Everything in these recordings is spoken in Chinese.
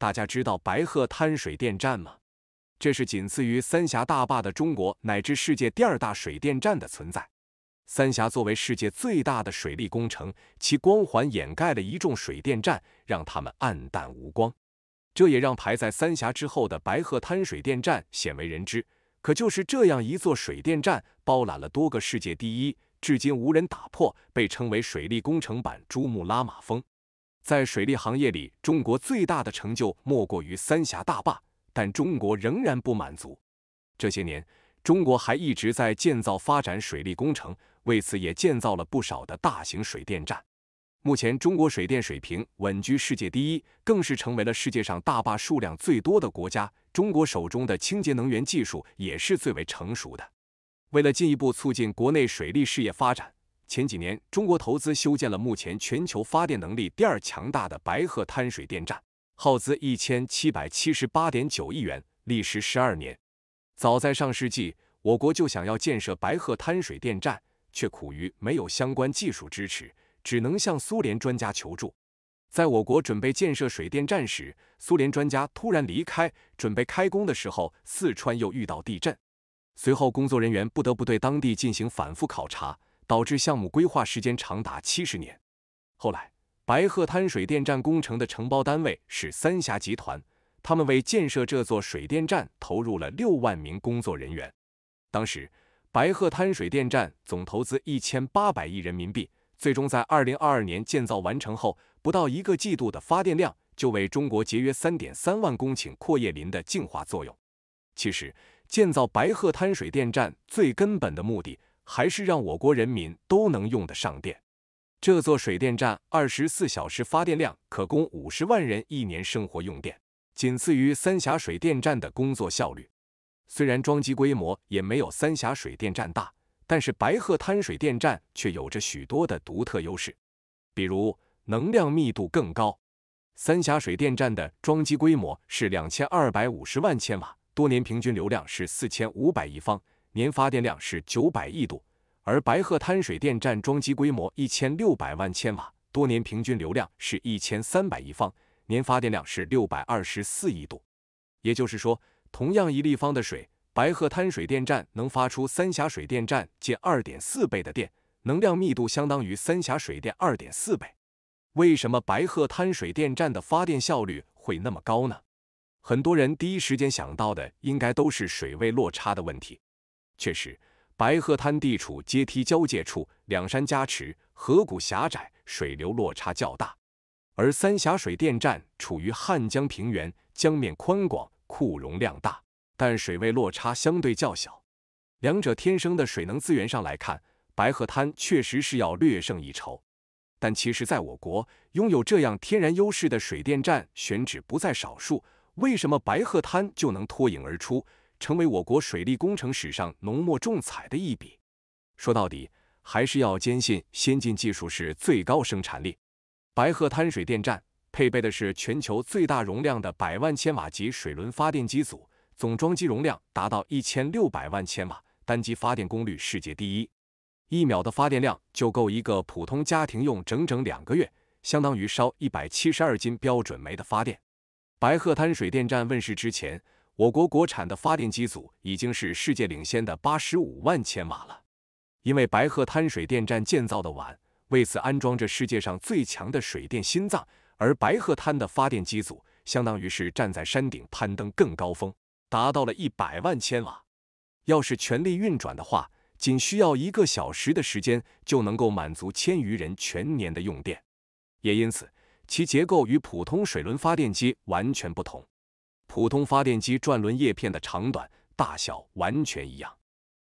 大家知道白鹤滩水电站吗？这是仅次于三峡大坝的中国乃至世界第二大水电站的存在。三峡作为世界最大的水利工程，其光环掩盖了一众水电站，让它们黯淡无光。这也让排在三峡之后的白鹤滩水电站鲜为人知。可就是这样一座水电站，包揽了多个世界第一，至今无人打破，被称为水利工程版珠穆朗玛峰。在水利行业里，中国最大的成就莫过于三峡大坝，但中国仍然不满足。这些年，中国还一直在建造发展水利工程，为此也建造了不少的大型水电站。目前，中国水电水平稳居世界第一，更是成为了世界上大坝数量最多的国家。中国手中的清洁能源技术也是最为成熟的。为了进一步促进国内水利事业发展。前几年，中国投资修建了目前全球发电能力第二强大的白鹤滩水电站，耗资一千七百七十八点九亿元，历时十二年。早在上世纪，我国就想要建设白鹤滩水电站，却苦于没有相关技术支持，只能向苏联专家求助。在我国准备建设水电站时，苏联专家突然离开，准备开工的时候，四川又遇到地震，随后工作人员不得不对当地进行反复考察。导致项目规划时间长达七十年。后来，白鹤滩水电站工程的承包单位是三峡集团，他们为建设这座水电站投入了六万名工作人员。当时，白鹤滩水电站总投资一千八百亿人民币。最终在二零二二年建造完成后，不到一个季度的发电量就为中国节约三点三万公顷阔叶林的净化作用。其实，建造白鹤滩水电站最根本的目的。还是让我国人民都能用得上电。这座水电站二十四小时发电量可供五十万人一年生活用电，仅次于三峡水电站的工作效率。虽然装机规模也没有三峡水电站大，但是白鹤滩水电站却有着许多的独特优势，比如能量密度更高。三峡水电站的装机规模是两千二百五十万千瓦，多年平均流量是四千五百亿方。年发电量是九百亿度，而白鹤滩水电站装机规模一千六百万千瓦，多年平均流量是一千三百亿方，年发电量是六百二十四亿度。也就是说，同样一立方的水，白鹤滩水电站能发出三峡水电站近二点四倍的电，能量密度相当于三峡水电二点四倍。为什么白鹤滩水电站的发电效率会那么高呢？很多人第一时间想到的应该都是水位落差的问题。确实，白鹤滩地处阶梯交界处，两山夹持，河谷狭窄，水流落差较大；而三峡水电站处于汉江平原，江面宽广，库容量大，但水位落差相对较小。两者天生的水能资源上来看，白鹤滩确实是要略胜一筹。但其实，在我国拥有这样天然优势的水电站选址不在少数，为什么白鹤滩就能脱颖而出？成为我国水利工程史上浓墨重彩的一笔。说到底，还是要坚信先进技术是最高生产力。白鹤滩水电站配备的是全球最大容量的百万千瓦级水轮发电机组，总装机容量达到一千六百万千瓦，单机发电功率世界第一。一秒的发电量就够一个普通家庭用整整两个月，相当于烧一百七十二斤标准煤的发电。白鹤滩水电站问世之前。我国国产的发电机组已经是世界领先的八十五万千瓦了，因为白鹤滩水电站建造的晚，为此安装着世界上最强的水电心脏，而白鹤滩的发电机组相当于是站在山顶攀登更高峰，达到了一百万千瓦。要是全力运转的话，仅需要一个小时的时间就能够满足千余人全年的用电，也因此其结构与普通水轮发电机完全不同。普通发电机转轮叶片的长短大小完全一样，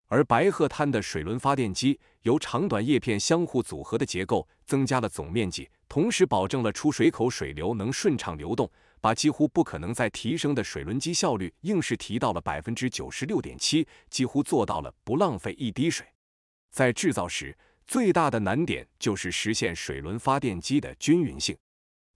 而白鹤滩的水轮发电机由长短叶片相互组合的结构，增加了总面积，同时保证了出水口水流能顺畅流动，把几乎不可能再提升的水轮机效率硬是提到了百分之九十六点七，几乎做到了不浪费一滴水。在制造时，最大的难点就是实现水轮发电机的均匀性。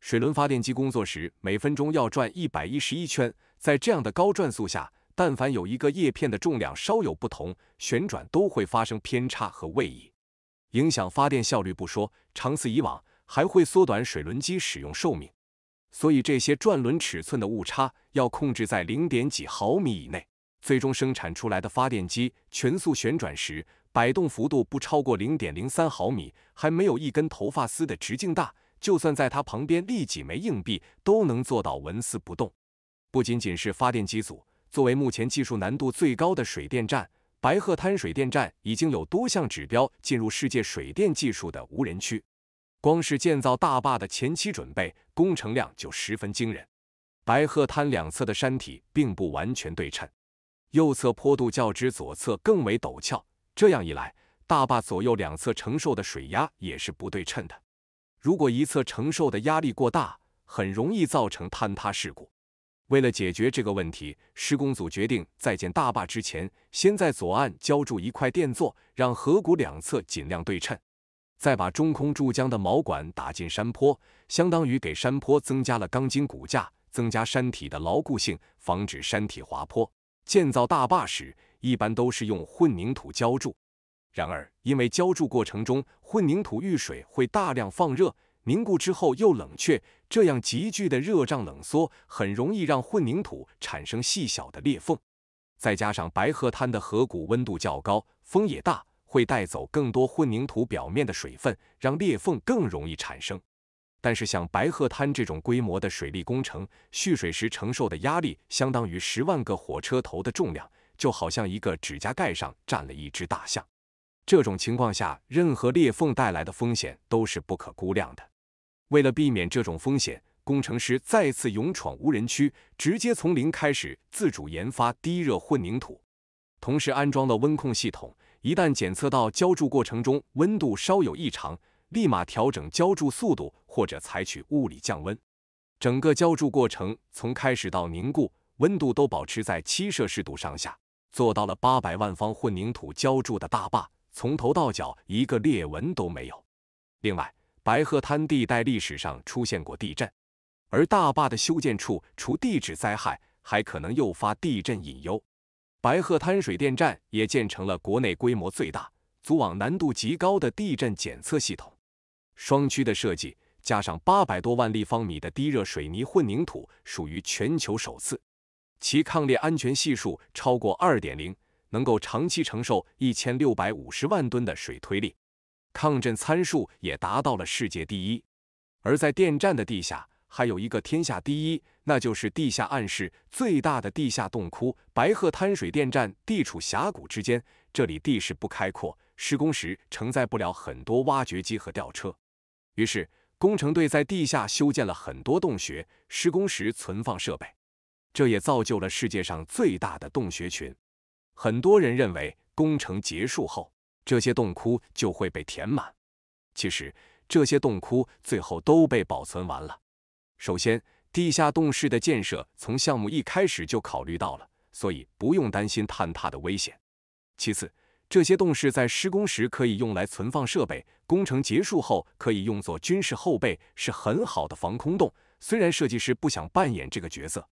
水轮发电机工作时，每分钟要转一百一十一圈。在这样的高转速下，但凡有一个叶片的重量稍有不同，旋转都会发生偏差和位移，影响发电效率不说，长此以往还会缩短水轮机使用寿命。所以，这些转轮尺寸的误差要控制在零点几毫米以内。最终生产出来的发电机，全速旋转时摆动幅度不超过零点零三毫米，还没有一根头发丝的直径大。就算在它旁边立几枚硬币，都能做到纹丝不动。不仅仅是发电机组，作为目前技术难度最高的水电站，白鹤滩水电站已经有多项指标进入世界水电技术的无人区。光是建造大坝的前期准备，工程量就十分惊人。白鹤滩两侧的山体并不完全对称，右侧坡度较之左侧更为陡峭，这样一来，大坝左右两侧承受的水压也是不对称的。如果一侧承受的压力过大，很容易造成坍塌事故。为了解决这个问题，施工组决定在建大坝之前，先在左岸浇筑一块垫座，让河谷两侧尽量对称。再把中空注浆的锚管打进山坡，相当于给山坡增加了钢筋骨架，增加山体的牢固性，防止山体滑坡。建造大坝时，一般都是用混凝土浇筑。然而，因为浇筑过程中，混凝土遇水会大量放热，凝固之后又冷却，这样急剧的热胀冷缩，很容易让混凝土产生细小的裂缝。再加上白鹤滩的河谷温度较高，风也大，会带走更多混凝土表面的水分，让裂缝更容易产生。但是，像白鹤滩这种规模的水利工程，蓄水时承受的压力相当于十万个火车头的重量，就好像一个指甲盖上站了一只大象。这种情况下，任何裂缝带来的风险都是不可估量的。为了避免这种风险，工程师再次勇闯无人区，直接从零开始自主研发低热混凝土，同时安装了温控系统。一旦检测到浇筑过程中温度稍有异常，立马调整浇筑速度或者采取物理降温。整个浇筑过程从开始到凝固，温度都保持在七摄氏度上下，做到了八百万方混凝土浇筑的大坝。从头到脚一个裂纹都没有。另外，白鹤滩地带历史上出现过地震，而大坝的修建处除地质灾害，还可能诱发地震隐忧。白鹤滩水电站也建成了国内规模最大、组网难度极高的地震检测系统。双区的设计加上八百多万立方米的低热水泥混凝土，属于全球首次，其抗裂安全系数超过二点零。能够长期承受一千六百五十万吨的水推力，抗震参数也达到了世界第一。而在电站的地下还有一个天下第一，那就是地下暗室最大的地下洞窟。白鹤滩水电站地处峡谷之间，这里地势不开阔，施工时承载不了很多挖掘机和吊车，于是工程队在地下修建了很多洞穴，施工时存放设备，这也造就了世界上最大的洞穴群。很多人认为工程结束后，这些洞窟就会被填满。其实，这些洞窟最后都被保存完了。首先，地下洞室的建设从项目一开始就考虑到了，所以不用担心坍塌的危险。其次，这些洞室在施工时可以用来存放设备，工程结束后可以用作军事后备，是很好的防空洞。虽然设计师不想扮演这个角色。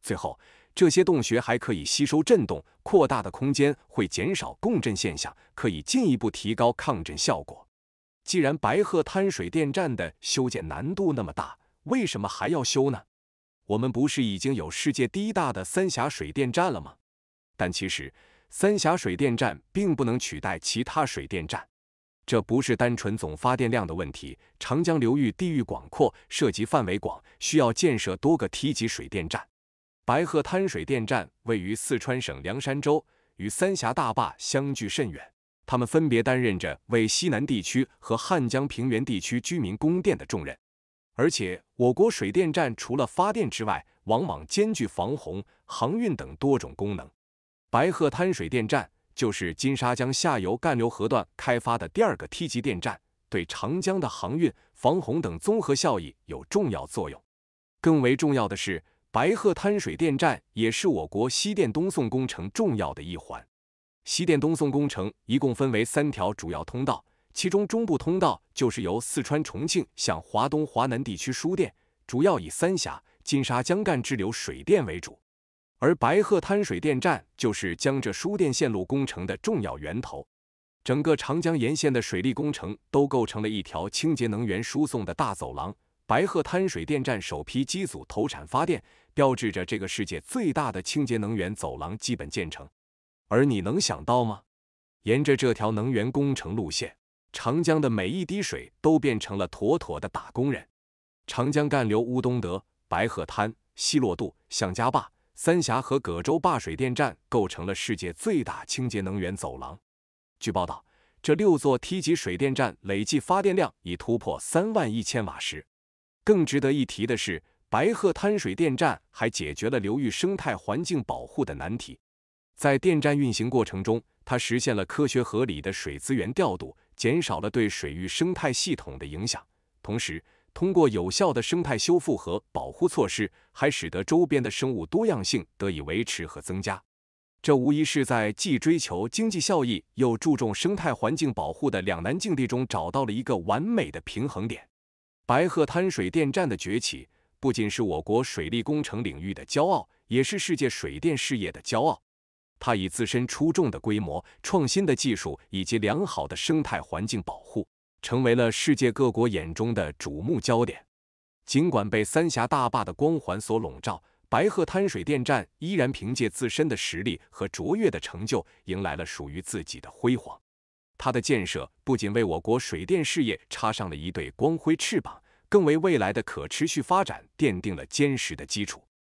最后。这些洞穴还可以吸收震动，扩大的空间会减少共振现象，可以进一步提高抗震效果。既然白鹤滩水电站的修建难度那么大，为什么还要修呢？我们不是已经有世界第一大的三峡水电站了吗？但其实三峡水电站并不能取代其他水电站，这不是单纯总发电量的问题。长江流域地域广阔，涉及范围广，需要建设多个梯级水电站。白鹤滩水电站位于四川省凉山州，与三峡大坝相距甚远。他们分别担任着为西南地区和汉江平原地区居民供电的重任。而且，我国水电站除了发电之外，往往兼具防洪、航运等多种功能。白鹤滩水电站就是金沙江下游干流河段开发的第二个梯级电站，对长江的航运、防洪等综合效益有重要作用。更为重要的是。白鹤滩水电站也是我国西电东送工程重要的一环。西电东送工程一共分为三条主要通道，其中中部通道就是由四川、重庆向华东、华南地区输电，主要以三峡、金沙江干支流水电为主。而白鹤滩水电站就是江浙输电线路工程的重要源头。整个长江沿线的水利工程都构成了一条清洁能源输送的大走廊。白鹤滩水电站首批机组投产发电，标志着这个世界最大的清洁能源走廊基本建成。而你能想到吗？沿着这条能源工程路线，长江的每一滴水都变成了妥妥的打工人。长江干流乌东德、白鹤滩、溪洛渡、向家坝、三峡和葛洲坝水电站构成了世界最大清洁能源走廊。据报道，这六座梯级水电站累计发电量已突破三万一千瓦时。更值得一提的是，白鹤滩水电站还解决了流域生态环境保护的难题。在电站运行过程中，它实现了科学合理的水资源调度，减少了对水域生态系统的影响。同时，通过有效的生态修复和保护措施，还使得周边的生物多样性得以维持和增加。这无疑是在既追求经济效益又注重生态环境保护的两难境地中，找到了一个完美的平衡点。白鹤滩水电站的崛起，不仅是我国水利工程领域的骄傲，也是世界水电事业的骄傲。它以自身出众的规模、创新的技术以及良好的生态环境保护，成为了世界各国眼中的瞩目焦点。尽管被三峡大坝的光环所笼罩，白鹤滩水电站依然凭借自身的实力和卓越的成就，迎来了属于自己的辉煌。它的建设不仅为我国水电事业插上了一对光辉翅膀，更为未来的可持续发展奠定了坚实的基础。